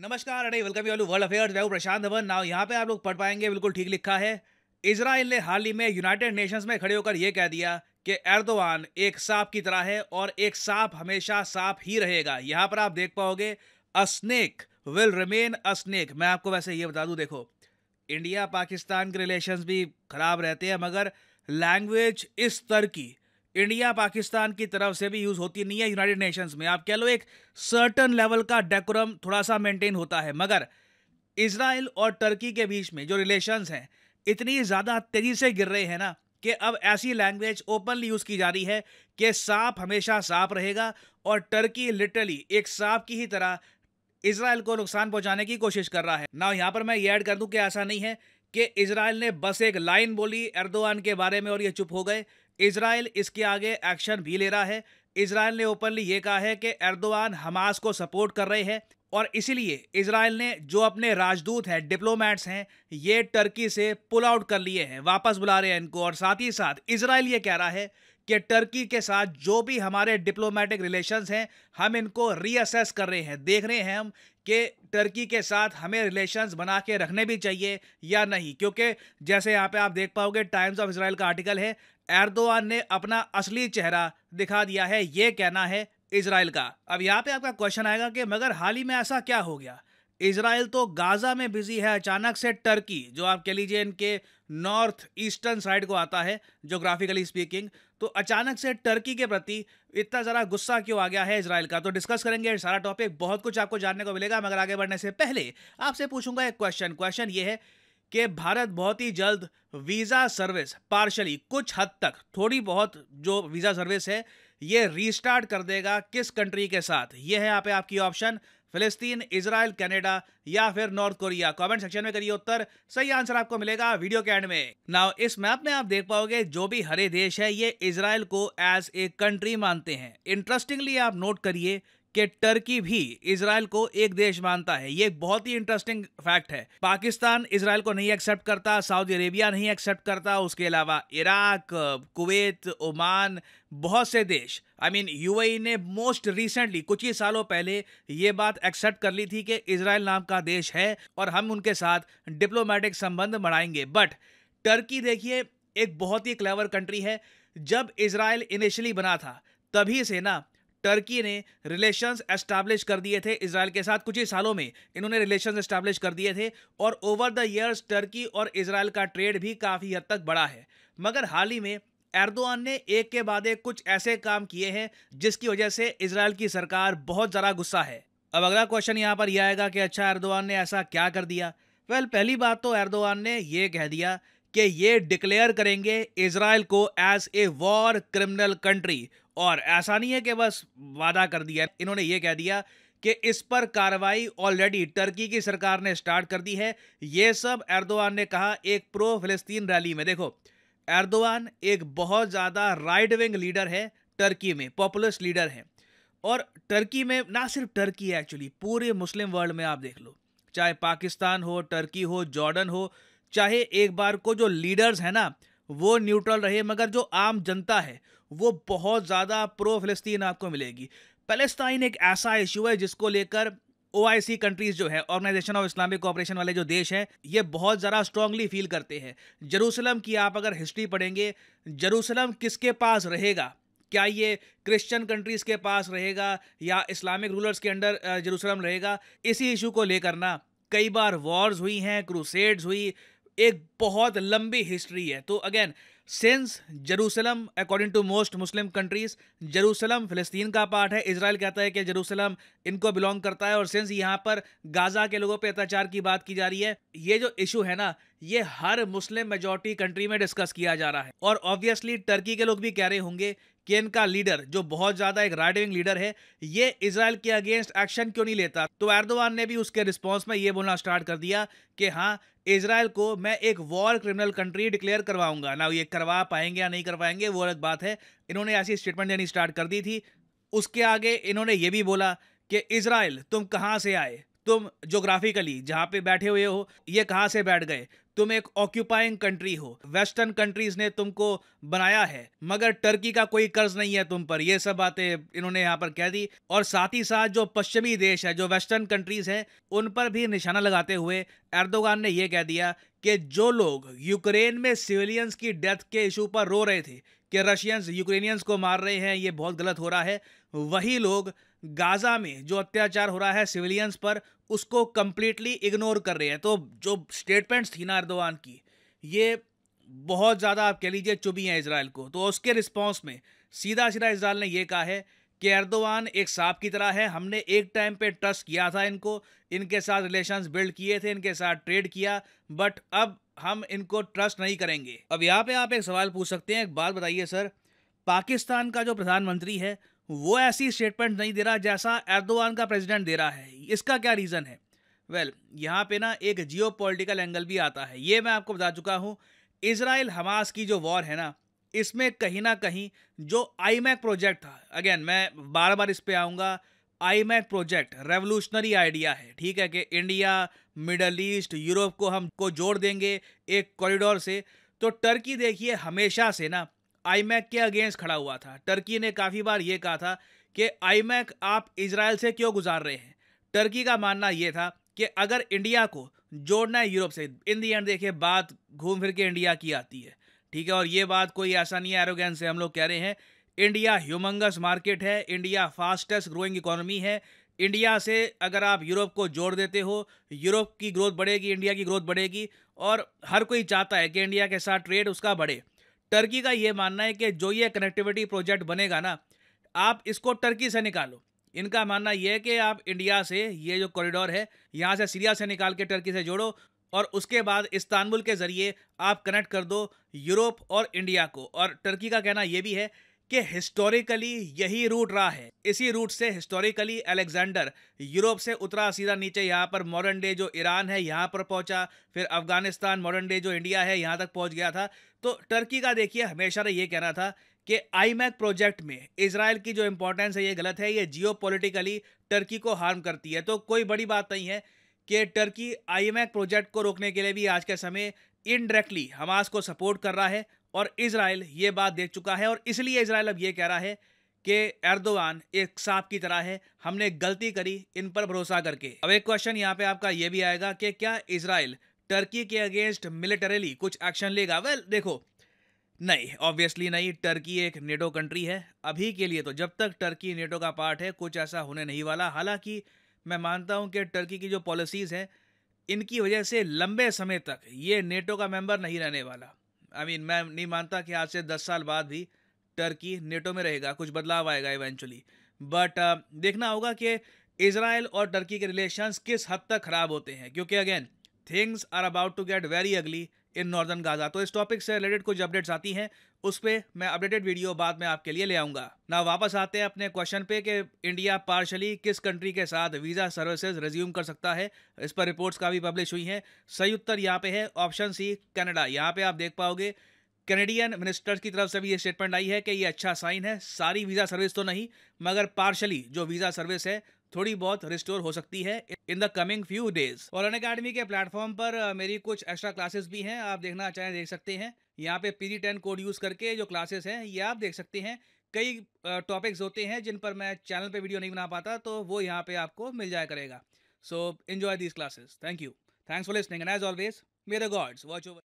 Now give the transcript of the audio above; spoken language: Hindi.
नमस्कार अरे वेलकम यू वर्ल्ड अफेयर्स मैं प्रशांत धवन नाउ यहाँ पे आप लोग पढ़ पाएंगे बिल्कुल ठीक लिखा है इसराइल ने हाल ही में यूनाइटेड नेशंस में खड़े होकर यह कह दिया कि एर्दोवान एक सांप की तरह है और एक सांप हमेशा सांप ही रहेगा यहाँ पर आप देख पाओगे a snake will remain a snake मैं आपको वैसे ये बता दूँ देखो इंडिया पाकिस्तान के रिलेशंस भी खराब रहते हैं मगर लैंग्वेज इस स्तर की इंडिया पाकिस्तान की तरफ से भी यूज़ होती नहीं है यूनाइटेड नेशंस में आप कह लो एक सर्टन लेवल का डेकोरम थोड़ा सा मेंटेन होता है मगर इसराइल और टर्की के बीच में जो रिलेशंस हैं इतनी ज़्यादा तेज़ी से गिर रहे हैं ना कि अब ऐसी लैंग्वेज ओपनली यूज़ की जा रही है कि सांप हमेशा सांप रहेगा और टर्की लिटरली एक सांप की ही तरह इसराइल को नुकसान पहुंचाने की कोशिश कर रहा है ना यहाँ पर मैं ये ऐड कर दूँ कि ऐसा नहीं है कि इसराइल ने बस एक लाइन बोली एर्दोआन के बारे में और ये चुप हो गए इसराइल इसके आगे एक्शन भी ले रहा है इसराइल ने ओपनली ये कहा है कि एर्दोवान हमास को सपोर्ट कर रहे हैं और इसीलिए इसराइल ने जो अपने राजदूत हैं डिप्लोमेट्स हैं ये टर्की से पुल आउट कर लिए हैं वापस बुला रहे हैं इनको और साथ ही साथ इसराइल ये कह रहा है कि टर्की के साथ जो भी हमारे डिप्लोमेटिक रिलेशंस हैं हम इनको रीअसेस कर रहे हैं देख रहे हैं हम कि टर्की के साथ हमें रिलेशंस बना के रखने भी चाहिए या नहीं क्योंकि जैसे यहाँ पे आप देख पाओगे टाइम्स ऑफ इसराइल का आर्टिकल है एर्दोआन ने अपना असली चेहरा दिखा दिया है ये कहना है इसराइल का अब यहाँ पे आपका क्वेश्चन आएगा कि मगर हाल ही में ऐसा क्या हो गया इसराइल तो गाज़ा में बिजी है अचानक से टर्की जो आप कह लीजिए इनके नॉर्थ ईस्टर्न साइड को आता है जोग्राफिकली स्पीकिंग तो अचानक से टर्की के प्रति इतना ज़रा गुस्सा क्यों आ गया है इसराइल का तो डिस्कस करेंगे सारा टॉपिक बहुत कुछ आपको जानने को मिलेगा मगर आगे बढ़ने से पहले आपसे पूछूंगा एक क्वेश्चन क्वेश्चन ये है कि भारत बहुत ही जल्द वीज़ा सर्विस पार्शली कुछ हद तक थोड़ी बहुत जो वीज़ा सर्विस है ये रीस्टार्ट कर देगा किस कंट्री के साथ ये है यहाँ पे आपकी ऑप्शन फिलिस्तीन इसराइल कनाडा या फिर नॉर्थ कोरिया कमेंट सेक्शन में करिए उत्तर सही आंसर आपको मिलेगा वीडियो के एंड में नाउ इस मैप में आप देख पाओगे जो भी हरे देश है ये इसराइल को एज ए कंट्री मानते हैं इंटरेस्टिंगली आप नोट करिए कि टर्की भी इसराइल को एक देश मानता है ये एक बहुत ही इंटरेस्टिंग फैक्ट है पाकिस्तान इसराइल को नहीं एक्सेप्ट करता सऊदी अरेबिया नहीं एक्सेप्ट करता उसके अलावा इराक कुवैत ओमान बहुत से देश आई मीन यूएई ने मोस्ट रिसेंटली कुछ ही सालों पहले ये बात एक्सेप्ट कर ली थी कि इसराइल नाम का देश है और हम उनके साथ डिप्लोमेटिक संबंध बढ़ाएंगे बट टर्की देखिए एक बहुत ही क्लेवर कंट्री है जब इसराइल इनिशियली बना था तभी से ना टर्की ने रिलेशंस एस्टैब्लिश कर दिए थे इसराइल के साथ कुछ ही सालों में इन्होंने रिलेशंस एस्टैब्लिश कर दिए थे और ओवर द ईयर्स टर्की और इसराइल का ट्रेड भी काफ़ी हद तक बढ़ा है मगर हाल ही में एर्दोआन ने एक के बाद एक कुछ ऐसे काम किए हैं जिसकी वजह से इसराइल की सरकार बहुत ज़रा गुस्सा है अब अगला क्वेश्चन यहाँ पर यह आएगा कि अच्छा एर्दोआन ने ऐसा क्या कर दिया वेल well, पहली बात तो एर्दोआन ने यह कह दिया कि ये डिक्लेयर करेंगे इसराइल को as a war criminal country और ऐसा नहीं है कि बस वादा कर दिया इन्होंने ये कह दिया कि इस पर कार्रवाई ऑलरेडी टर्की की सरकार ने स्टार्ट कर दी है ये सब एर्दोवान ने कहा एक प्रो फिलिस्तीन रैली में देखो एर्दोवान एक बहुत ज़्यादा राइट विंग लीडर है टर्की में पॉपुलस्ट लीडर है और टर्की में ना सिर्फ टर्की है एक्चुअली पूरे मुस्लिम वर्ल्ड में आप देख लो चाहे पाकिस्तान हो टर्की हो जॉर्डन हो चाहे एक बार को जो लीडर्स हैं ना वो न्यूट्रल रहे मगर जो आम जनता है वो बहुत ज़्यादा प्रो फ़लस्तीन आपको मिलेगी पैलेस्टाइन एक ऐसा इशू है जिसको लेकर ओ कंट्रीज जो है ऑर्गेनाइजेशन ऑफ इस्लामिक कॉपरेशन वाले जो देश हैं ये बहुत ज़रा स्ट्रांगली फील करते हैं जरूसलम की आप अगर हिस्ट्री पढ़ेंगे जरूसलम किसके पास रहेगा क्या ये क्रिश्चियन कंट्रीज़ के पास रहेगा या इस्लामिक रूलर्स के अंडर जरूसलम रहेगा इसी इशू को लेकर ना कई बार वॉर्स हुई हैं क्रूसेड्स हुई एक बहुत लंबी हिस्ट्री है तो again since Jerusalem according to most Muslim countries Jerusalem फ़लस्तीन का पार्ट है इसराइल कहता है कि जरूसलम इनको बिलोंग करता है और सिंस यहाँ पर गाज़ा के लोगों पे अत्याचार की बात की जा रही है ये जो इशू है ना ये हर मुस्लिम मेजोरिटी कंट्री में डिस्कस किया जा रहा है और ऑब्वियसली टर्की के लोग भी कह रहे होंगे केन का लीडर जो बहुत ज्यादा एक राइट विंग लीडर है ये इसराइल के अगेंस्ट एक्शन क्यों नहीं लेता तो एर्दोवान ने भी उसके रिस्पॉन्स में ये बोलना स्टार्ट कर दिया कि हाँ इसराइल को मैं एक वॉर क्रिमिनल कंट्री डिक्लेयर करवाऊंगा ना ये करवा पाएंगे या नहीं कर पाएंगे वो अलग बात है इन्होंने ऐसी स्टेटमेंट देनी स्टार्ट कर दी थी उसके आगे इन्होंने ये भी बोला कि इसराइल तुम कहाँ से आए तुम जोग्राफिकली जहाँ पे बैठे हुए हो ये कहाँ से बैठ गए तुम एक ऑक्यूपाइंग कंट्री हो वेस्टर्न कंट्रीज ने तुमको बनाया है मगर टर्की का कोई कर्ज नहीं है तुम पर ये सब बातें इन्होंने यहाँ पर कह दी और साथ ही साथ जो पश्चिमी देश है जो वेस्टर्न कंट्रीज है उन पर भी निशाना लगाते हुए एर्दोगान ने यह कह दिया कि जो लोग यूक्रेन में सिविलियंस की डेथ के इशू पर रो रहे थे कि रशियंस यूक्रेनियंस को मार रहे हैं ये बहुत गलत हो रहा है वही लोग गाज़ा में जो अत्याचार हो रहा है सिविलियंस पर उसको कम्प्लीटली इग्नोर कर रहे हैं तो जो स्टेटमेंट्स थी ना अर्दवान की ये बहुत ज़्यादा आप कह लीजिए चुभी हैं इसराइल को तो उसके रिस्पॉन्स में सीधा सीधा इसराइल ने यह कहा है कि अर्दवान एक सांप की तरह है हमने एक टाइम पे ट्रस्ट किया था इनको इनके साथ रिलेशंस बिल्ड किए थे इनके साथ ट्रेड किया बट अब हम इनको ट्रस्ट नहीं करेंगे अब यहाँ पे आप एक सवाल पूछ सकते हैं एक बात बताइए सर पाकिस्तान का जो प्रधानमंत्री है वो ऐसी स्टेटमेंट नहीं दे रहा जैसा एर्दोवान का प्रेसिडेंट दे रहा है इसका क्या रीज़न है वेल well, यहाँ पे ना एक जियो पोलिटिकल एंगल भी आता है ये मैं आपको बता चुका हूँ इसराइल हमास की जो वॉर है ना इसमें कहीं ना कहीं जो आई प्रोजेक्ट था अगेन मैं बार बार इस पर आऊँगा आई प्रोजेक्ट रेवोल्यूशनरी आइडिया है ठीक है कि इंडिया मिडल ईस्ट यूरोप को हम को जोड़ देंगे एक कॉरिडोर से तो टर्की देखिए हमेशा से ना आईमैक के अगेंस्ट खड़ा हुआ था टर्की ने काफ़ी बार ये कहा था कि आईमैक आप इसराइल से क्यों गुजार रहे हैं टर्की का मानना ये था कि अगर इंडिया को जोड़ना है यूरोप से इन दी एंड देखिए बात घूम फिर के इंडिया की आती है ठीक है और ये बात कोई ऐसा नहीं है एरोगेंस से हम लोग कह रहे हैं इंडिया ह्यूमंगस मार्केट है इंडिया फास्टेस्ट ग्रोइंग इकोनॉमी है इंडिया से अगर आप यूरोप को जोड़ देते हो यूरोप की ग्रोथ बढ़ेगी इंडिया की ग्रोथ बढ़ेगी और हर कोई चाहता है कि इंडिया के साथ ट्रेड उसका बढ़े टर्की का ये मानना है कि जो ये कनेक्टिविटी प्रोजेक्ट बनेगा ना आप इसको टर्की से निकालो इनका मानना यह है कि आप इंडिया से ये जो कॉरिडोर है यहाँ से सीरिया से निकाल के टर्की से जोड़ो और उसके बाद इस्तानबुल के ज़रिए आप कनेक्ट कर दो यूरोप और इंडिया को और टर्की का कहना यह भी है कि हिस्टोरिकली यही रूट रहा है इसी रूट से हिस्टोरिकली अलेक्जेंडर यूरोप से उतरा सीधा नीचे यहाँ पर मॉडर्न डे जो ईरान है यहाँ पर पहुँचा फिर अफगानिस्तान मॉडर्न डे जो इंडिया है यहाँ तक पहुँच गया था तो टर्की का देखिए हमेशा ये कहना था कि आईमैक प्रोजेक्ट में इसराइल की जो इम्पोर्टेंस है ये गलत है ये जियो टर्की को हार्म करती है तो कोई बड़ी बात नहीं है कि टर्की आईएमएक प्रोजेक्ट को रोकने के लिए भी आज के समय इनडायरेक्टली हमास को सपोर्ट कर रहा है और इसराइल ये बात देख चुका है और इसलिए इसराइल अब ये कह रहा है कि एर्दोवान एक सांप की तरह है हमने गलती करी इन पर भरोसा करके अब एक क्वेश्चन यहाँ पे आपका ये भी आएगा कि क्या इसराइल टर्की के अगेंस्ट मिलिटरीली कुछ एक्शन लेगा वेल देखो नहीं ऑब्वियसली नहीं टर्की एक नेटो कंट्री है अभी के लिए तो जब तक टर्की नेटो का पार्ट है कुछ ऐसा होने नहीं वाला हालांकि मैं मानता हूं कि टर्की की जो पॉलिसीज़ हैं इनकी वजह से लंबे समय तक ये नेटो का मेंबर नहीं रहने वाला आई मीन मैं नहीं मानता कि आज से दस साल बाद भी टर्की नेटो में रहेगा कुछ बदलाव आएगा इवेंचुअली बट uh, देखना होगा कि इसराइल और टर्की के रिलेशंस किस हद तक ख़राब होते हैं क्योंकि again things are about to get very ugly in northern Gaza तो इस टॉपिक से रिलेटेड कुछ अपडेट्स आती हैं उस पर मैं अपडेटेड वीडियो बाद में आपके लिए ले आऊँगा ना वापस आते हैं अपने क्वेश्चन पे कि इंडिया पार्शली किस कंट्री के साथ वीज़ा सर्विसेज रिज्यूम कर सकता है इस पर रिपोर्ट्स का भी पब्लिश हुई हैं सही उत्तर यहाँ पे है ऑप्शन सी कनाडा यहाँ पे आप देख पाओगे कैनेडियन मिनिस्टर्स की तरफ से भी ये स्टेटमेंट आई है कि ये अच्छा साइन है सारी वीज़ा सर्विस तो नहीं मगर पार्शली जो वीज़ा सर्विस है थोड़ी बहुत रिस्टोर हो सकती है in the coming few days और अन अकेडमी के प्लेटफॉर्म पर मेरी कुछ एक्स्ट्रा क्लासेस भी हैं आप देखना चाहें देख सकते हैं यहाँ पे पी टेन कोड यूज़ करके जो क्लासेस हैं ये आप देख सकते हैं कई टॉपिक्स होते हैं जिन पर मैं चैनल पे वीडियो नहीं बना पाता तो वो यहाँ पे आपको मिल जाया करेगा so enjoy these classes thank you thanks for listening and as always मेरे गॉड्स वॉच ओवर